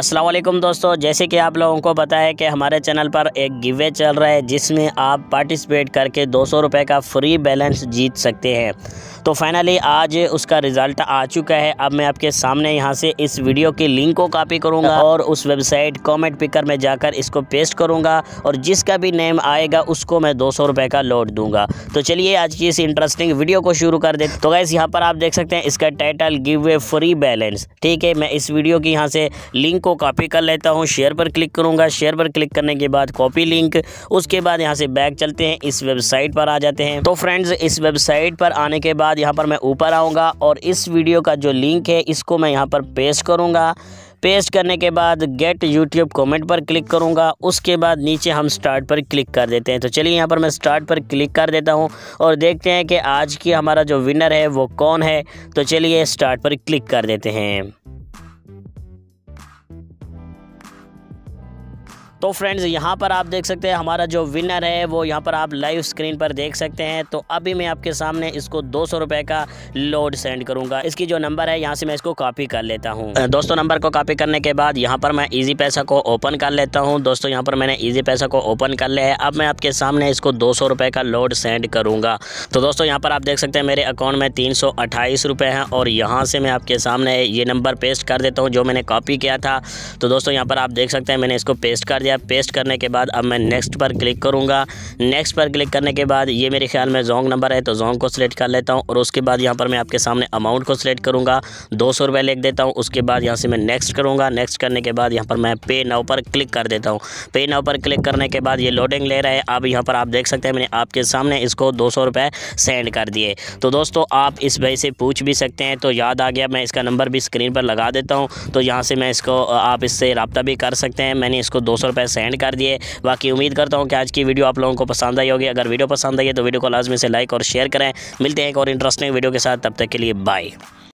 असलम दोस्तों जैसे कि आप लोगों को बताया कि हमारे चैनल पर एक गिवे चल रहा है जिसमें आप पार्टिसिपेट करके दो सौ का फ्री बैलेंस जीत सकते हैं तो फाइनली आज उसका रिज़ल्ट आ चुका है अब मैं आपके सामने यहाँ से इस वीडियो की लिंक को कॉपी करूँगा और उस वेबसाइट कॉमेंट पिकर में जाकर इसको पेस्ट करूँगा और जिसका भी नेम आएगा उसको मैं दो सौ का लौट दूँगा तो चलिए आज की इस इंटरेस्टिंग वीडियो को शुरू कर दे तो गैस यहाँ पर आप देख सकते हैं इसका title giveaway free balance ठीक है मैं इस वीडियो की यहाँ से लिंक को कॉपी कर लेता हूँ शेयर पर क्लिक करूँगा शेयर पर क्लिक करने के बाद कॉपी लिंक उसके बाद यहाँ से बैक चलते हैं इस वेबसाइट पर आ जाते हैं तो फ्रेंड्स इस वेबसाइट पर आने के बाद बाद यहाँ पर मैं ऊपर आऊँगा और इस वीडियो का जो लिंक है इसको मैं यहाँ पर पेस्ट करूँगा पेस्ट करने के बाद गेट यूट्यूब कमेंट पर क्लिक करूंगा उसके बाद नीचे हम स्टार्ट पर क्लिक कर देते हैं तो चलिए यहाँ पर मैं स्टार्ट पर क्लिक कर देता हूँ और देखते हैं कि आज की हमारा जो विनर है वो कौन है तो चलिए स्टार्ट पर क्लिक कर देते हैं तो फ्रेंड्स यहाँ पर आप देख सकते हैं हमारा जो विनर है वो यहाँ पर आप लाइव स्क्रीन पर देख सकते हैं तो अभी मैं आपके सामने इसको दो सौ का लोड सेंड करूँगा इसकी जो नंबर है यहाँ से मैं इसको कॉपी कर लेता हूँ दोस्तों नंबर को कॉपी करने के बाद यहाँ पर मैं ईजी पैसा को ओपन कर लेता हूँ दोस्तों यहाँ पर मैंने ईजी पैसा को ओपन कर लिया है अब मैं आपके सामने इसको दो सौ का लोड सेंड करूँगा तो दोस्तों यहाँ पर आप देख सकते हैं मेरे अकाउंट में तीन सौ हैं और यहाँ से मैं आपके सामने ये नंबर पेस्ट कर देता हूँ जो मैंने कॉपी किया था तो दोस्तों यहाँ पर आप देख सकते हैं मैंने इसको पेस्ट कर दिया दिया पेस्ट करने के बाद अब मैं नेक्स्ट पर क्लिक करूँगा नेक्स्ट पर क्लिक करने के बाद ये मेरे ख्याल में जोंग नंबर है तो जोंग को सिलेक्ट कर लेता हूँ और उसके बाद यहाँ पर मैं आपके सामने अमाउंट को सिलेक्ट करूँगा दो सौ लिख देता हूँ उसके बाद यहाँ से मैं नेक्स्ट करूँगा नेक्स्ट करने के बाद यहाँ पर मैं पे नाव पर क्लिक कर देता हूँ पे नाव पर क्लिक करने के बाद ये लोडिंग ले रहा है अब यहाँ पर आप देख सकते हैं मैंने आपके सामने इसको दो सौ सेंड कर दिए तो दोस्तों आप इस भाई से पूछ भी सकते हैं तो याद आ गया मैं इसका नंबर भी स्क्रीन पर लगा देता हूँ तो यहाँ से मैं इसको आप इससे रबता भी कर सकते हैं मैंने इसको दो सौ रुपये सेंड कर दिए बाकी उम्मीद करता हूँ कि आज की वीडियो आप लोगों को पसंद आई होगी अगर वीडियो पसंद आई है तो वीडियो को लाजमी से लाइक और शेयर करें मिलते हैं एक और इंटरेस्टिंग वीडियो के साथ तब तक के लिए बाय